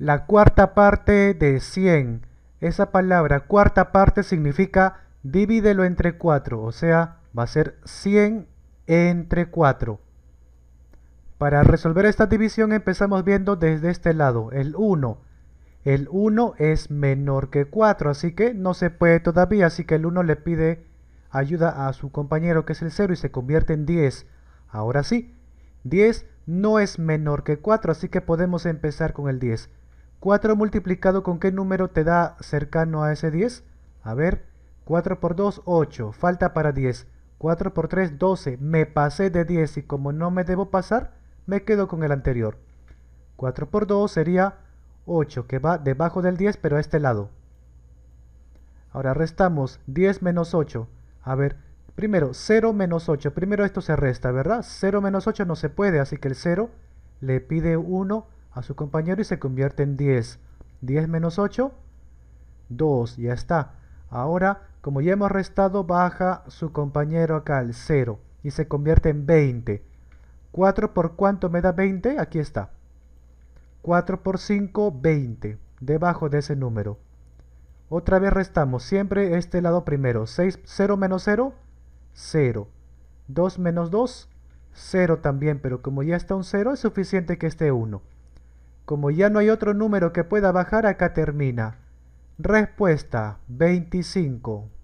la cuarta parte de 100. Esa palabra cuarta parte significa divídelo entre 4, o sea, va a ser 100 entre 4. Para resolver esta división empezamos viendo desde este lado, el 1. El 1 es menor que 4, así que no se puede todavía, así que el 1 le pide ayuda a su compañero que es el 0 y se convierte en 10. Ahora sí, 10 no es menor que 4, así que podemos empezar con el 10. 4 multiplicado con qué número te da cercano a ese 10? A ver, 4 por 2, 8, falta para 10. 4 por 3, 12, me pasé de 10 y como no me debo pasar, me quedo con el anterior. 4 por 2 sería 8, que va debajo del 10 pero a este lado. Ahora restamos 10 menos 8. A ver, primero 0 menos 8. Primero esto se resta, ¿verdad? 0 menos 8 no se puede, así que el 0 le pide 1 a su compañero y se convierte en 10. 10 menos 8, 2, ya está. Ahora, como ya hemos restado, baja su compañero acá al 0 y se convierte en 20. 4 por cuánto me da 20, aquí está. 4 por 5, 20, debajo de ese número. Otra vez restamos, siempre este lado primero. 6, 0 menos 0, 0. 2 menos 2, 0 también, pero como ya está un 0, es suficiente que esté 1. Como ya no hay otro número que pueda bajar, acá termina. Respuesta 25.